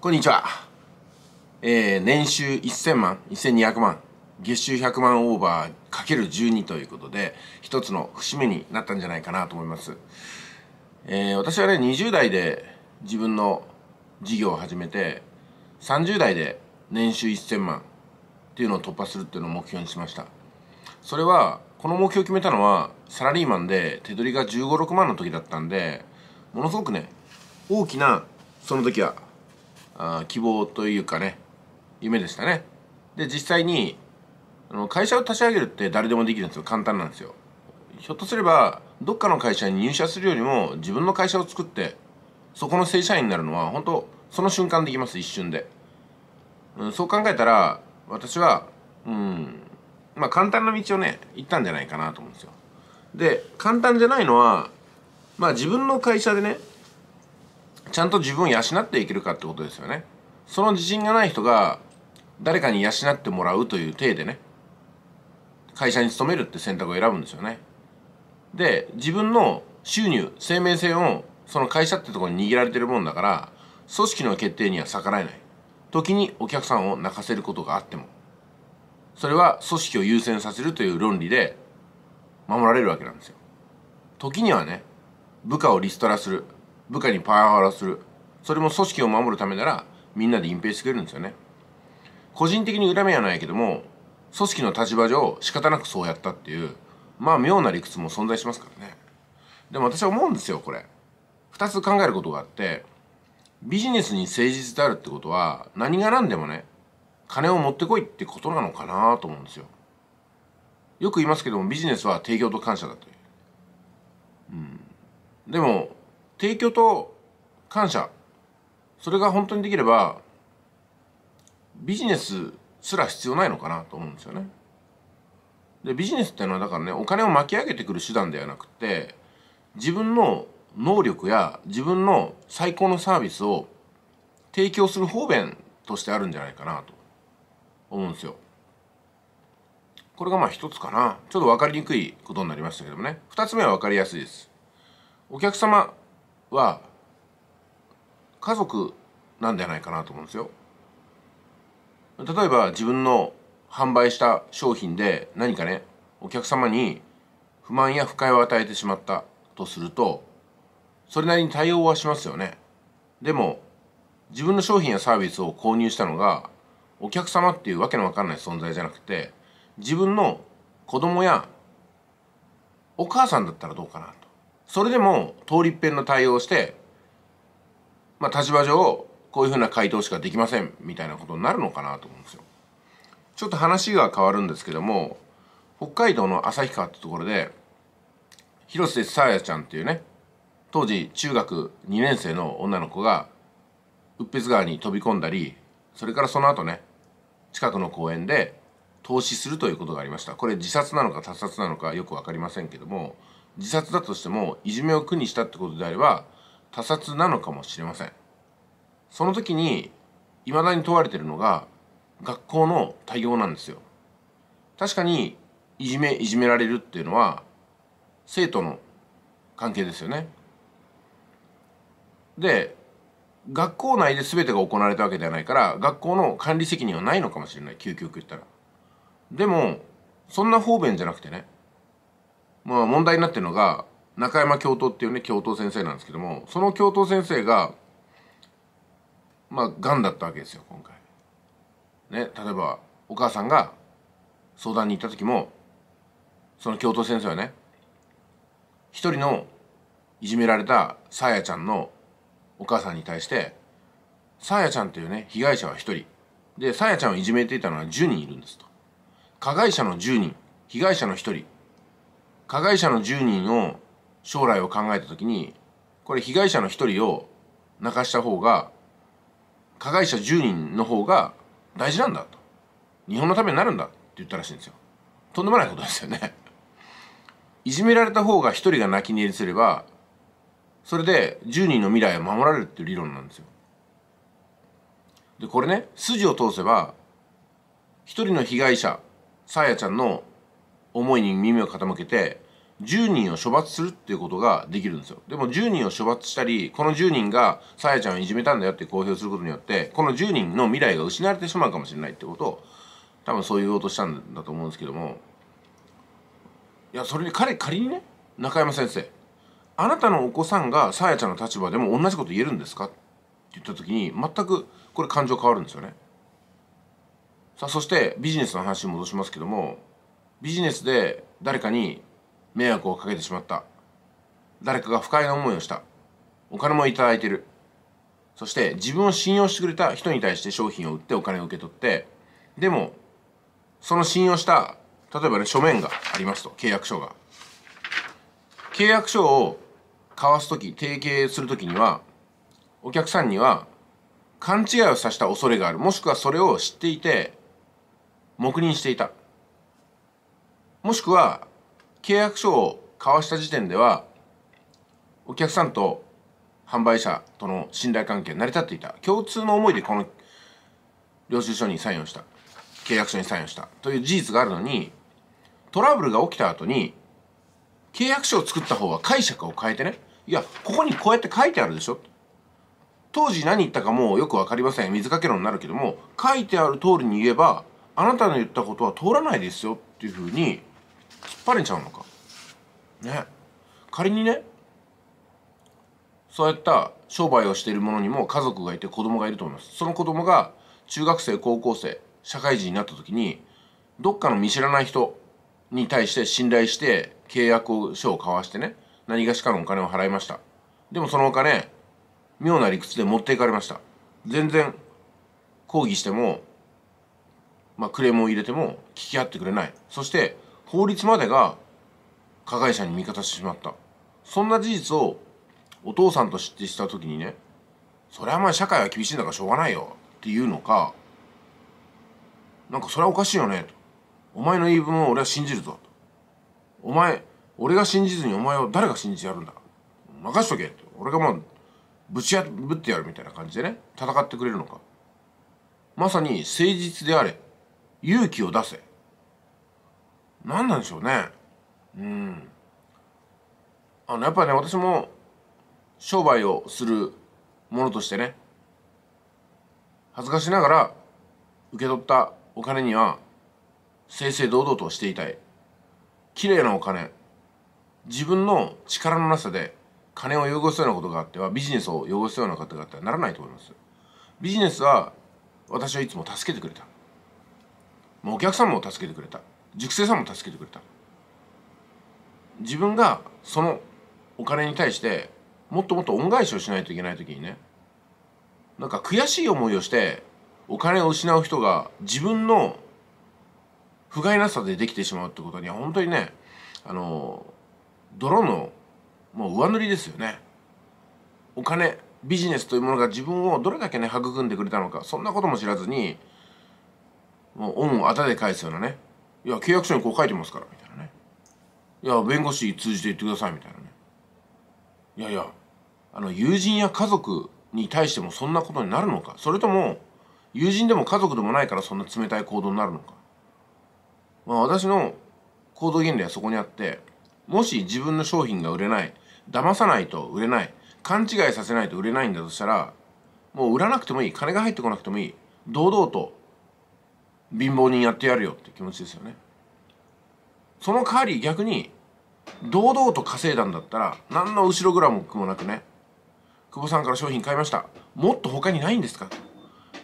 こんにちは。えー、年収1000万、1200万、月収100万オーバーかける12ということで、一つの節目になったんじゃないかなと思います。えー、私はね、20代で自分の事業を始めて、30代で年収1000万っていうのを突破するっていうのを目標にしました。それは、この目標を決めたのは、サラリーマンで手取りが15、6万の時だったんで、ものすごくね、大きな、その時はあ希望というかね夢でしたねで実際にあの会社を立ち上げるって誰でもできるんですよ簡単なんですよひょっとすればどっかの会社に入社するよりも自分の会社を作ってそこの正社員になるのは本当その瞬間できます一瞬で、うん、そう考えたら私はうんまあ簡単な道をね行ったんじゃないかなと思うんですよで簡単じゃないのはまあ自分の会社でねちゃんと自分を養っていけるかってことですよねその自信がない人が誰かに養ってもらうという体でね会社に勤めるって選択を選ぶんですよねで自分の収入生命線をその会社ってとこに握られてるもんだから組織の決定には逆らえない時にお客さんを泣かせることがあってもそれは組織を優先させるという論理で守られるわけなんですよ時にはね部下をリストラする部下にパワハラするそれも組織を守るためならみんなで隠蔽してくれるんですよね個人的に恨みはないけども組織の立場上仕方なくそうやったっていうまあ妙な理屈も存在しますからねでも私は思うんですよこれ2つ考えることがあってビジネスに誠実であるってことは何が何でもね金を持ってこいってことなのかなと思うんですよよく言いますけどもビジネスは提供と感謝だという、うん、でも提供と感謝それが本当にできればビジネスすら必要ないのかなと思うんですよね。でビジネスっていうのはだからねお金を巻き上げてくる手段ではなくて自分の能力や自分の最高のサービスを提供する方便としてあるんじゃないかなと思うんですよ。これがまあ一つかな。ちょっと分かりにくいことになりましたけどもね。二つ目は分かりやすいです。お客様は家族なんじゃないかなと思うんですよ。例えば自分の販売した商品で何かねお客様に不満や不快を与えてしまったとするとそれなりに対応はしますよね。でも自分の商品やサービスを購入したのがお客様っていうわけのわかんない存在じゃなくて自分の子供やお母さんだったらどうかなと。それでも通りっぺんの対応をして、まあ、立場上こういうふうな回答しかできませんみたいなことになるのかなと思うんですよ。ちょっと話が変わるんですけども北海道の旭川ってところで広瀬さやちゃんっていうね当時中学2年生の女の子がうっぺつ川に飛び込んだりそれからその後ね近くの公園で投資するということがありましたこれ自殺なのか他殺なのかよく分かりませんけども自殺だとしてもいじめを苦にしたってことであれば他殺なのかもしれませんその時にいまだに問われてるのが学校の対応なんですよ確かにいじめいじめられるっていうのは生徒の関係ですよねで学校内で全てが行われたわけではないから学校の管理責任はないのかもしれない究極言ったらでもそんな方便じゃなくてねまあ、問題になってるのが中山教頭っていうね教頭先生なんですけどもその教頭先生がまあがんだったわけですよ今回。ね例えばお母さんが相談に行った時もその教頭先生はね一人のいじめられたさやちゃんのお母さんに対してさやちゃんというね被害者は1人でさやちゃんをいじめていたのは10人いるんですと加害者の10人被害者の1人加害者の10人の将来を考えた時にこれ被害者の1人を泣かした方が加害者10人の方が大事なんだと日本のためになるんだって言ったらしいんですよとんでもないことですよねいじめられた方が1人が泣き寝入りすればそれで10人の未来は守られるっていう理論なんですよでこれね筋を通せば1人の被害者さやちゃんの思いに耳を傾けて10人を処罰するっていうことができるんですよでも10人を処罰したりこの10人がさやちゃんをいじめたんだよって公表することによってこの10人の未来が失われてしまうかもしれないってことを多分そう言おうとしたんだと思うんですけどもいやそれに彼仮にね中山先生あなたのお子さんがさやちゃんの立場でも同じこと言えるんですかって言った時に全くこれ感情変わるんですよね。さあそしてビジネスの話に戻しますけどもビジネスで誰かに迷惑をかけてしまった誰かが不快な思いをしたお金もいただいてるそして自分を信用してくれた人に対して商品を売ってお金を受け取ってでもその信用した例えばね書面がありますと契約書が契約書を交わす時提携する時にはお客さんには勘違いをさせた恐れがあるもしくはそれを知っていて黙認していたもしくは契約書を交わした時点ではお客さんと販売者との信頼関係成り立っていた共通の思いでこの領収書にサインをした契約書にサインをしたという事実があるのにトラブルが起きた後に契約書を作った方は解釈を変えてねいやここにこうやって書いてあるでしょ当時何言ったかもうよく分かりません水かけ論になるけども書いてある通りに言えばあなたの言ったことは通らないですよっていうふうにぱれちゃうのかね仮にねそういった商売をしている者にも家族がいて子供がいると思いますその子供が中学生高校生社会人になった時にどっかの見知らない人に対して信頼して契約書を交わしてね何がしかのお金を払いましたでもそのお金妙な理屈で持っていかれました全然抗議しても、まあ、クレームを入れても聞き合ってくれないそして法律までが加害者に味方してしまったそんな事実をお父さんと知ってした時にねそれはまあ社会は厳しいんだからしょうがないよっていうのかなんかそれはおかしいよねとお前の言い分を俺は信じるぞとお前俺が信じずにお前を誰が信じてやるんだ任しとけと俺がまあぶち破ってやるみたいな感じでね戦ってくれるのかまさに誠実であれ勇気を出せ何なんでしょうねうんあのやっぱね私も商売をするものとしてね恥ずかしながら受け取ったお金には正々堂々としていたい綺麗なお金自分の力のなさで金を汚すようなことがあってはビジネスを汚すようなことがあってはならないと思いますビジネスは私はいつも助けてくれたお客さんも助けてくれた塾生さんも助けてくれた自分がそのお金に対してもっともっと恩返しをしないといけない時にねなんか悔しい思いをしてお金を失う人が自分の不甲斐なさでできてしまうってことには本当にねあの泥のもう上塗りですよねお金ビジネスというものが自分をどれだけね育んでくれたのかそんなことも知らずにもう恩をあたで返すようなねいや契約書にこう書いてますからみたいなねいや弁護士通じて言ってくださいみたいなねいやいやあの友人や家族に対してもそんなことになるのかそれとも友人でも家族でもないからそんな冷たい行動になるのかまあ私の行動原理はそこにあってもし自分の商品が売れない騙さないと売れない勘違いさせないと売れないんだとしたらもう売らなくてもいい金が入ってこなくてもいい堂々と貧乏人やってやるよって気持ちですよねその代わり逆に堂々と稼いだんだったら何の後ろグもムもなくね久保さんから商品買いましたもっと他にないんですか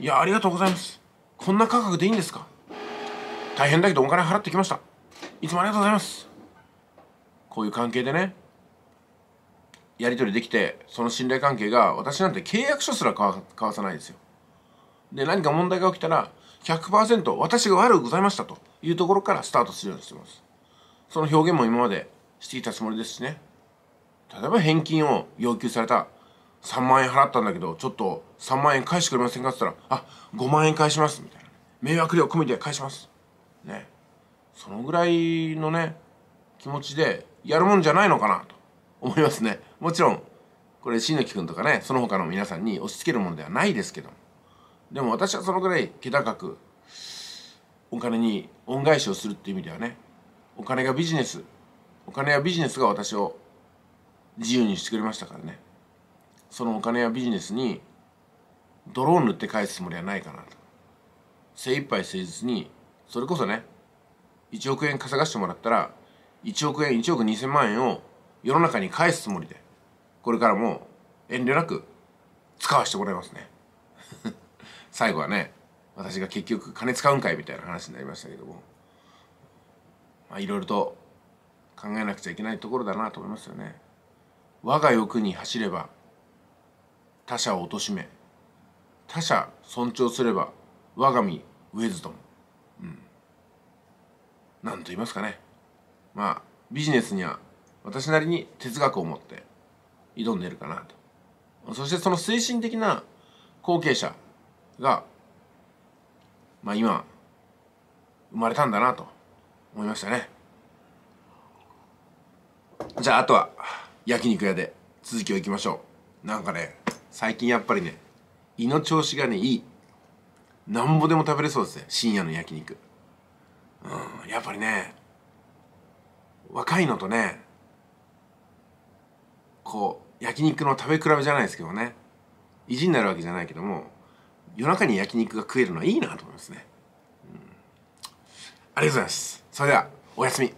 いやありがとうございますこんな価格でいいんですか大変だけどお金払ってきましたいつもありがとうございますこういう関係でねやり取りできてその信頼関係が私なんて契約書すら交わさないですよで何か問題が起きたら100%私が悪くございましたというところからスタートするようにしています。その表現も今までしていたつもりですしね。例えば返金を要求された3万円払ったんだけどちょっと3万円返してくれませんかって言ったらあ5万円返しますみたいな迷惑料込みで返しますねそのぐらいのね気持ちでやるもんじゃないのかなと思いますねもちろんこれ椎木君とかねその他の皆さんに押し付けるものではないですけどもでも私はそのぐらい気高くお金に恩返しをするっていう意味ではねお金がビジネスお金やビジネスが私を自由にしてくれましたからねそのお金やビジネスに泥を塗って返すつもりはないかなと精一杯誠実にそれこそね1億円稼がしてもらったら1億円1億2,000万円を世の中に返すつもりでこれからも遠慮なく使わせてもらいますね。最後はね私が結局金使うんかいみたいな話になりましたけどもまあいろいろと考えなくちゃいけないところだなと思いますよね。我が欲に走れば他者を貶め他者尊重すれば我が身ウェズドム。うん。なんと言いますかね。まあビジネスには私なりに哲学を持って挑んでるかなと。そしてその精神的な後継者が、まあ今、生まれたんだなと思いましたね。じゃああとは焼肉屋で続きをいきましょう。なんかね、最近やっぱりね、胃の調子がね、いい。なんぼでも食べれそうですね、深夜の焼肉。うん、やっぱりね、若いのとね、こう、焼肉の食べ比べじゃないですけどね、意地になるわけじゃないけども、夜中に焼肉が食えるのはいいなと思いますね、うん、ありがとうございますそれではおやすみ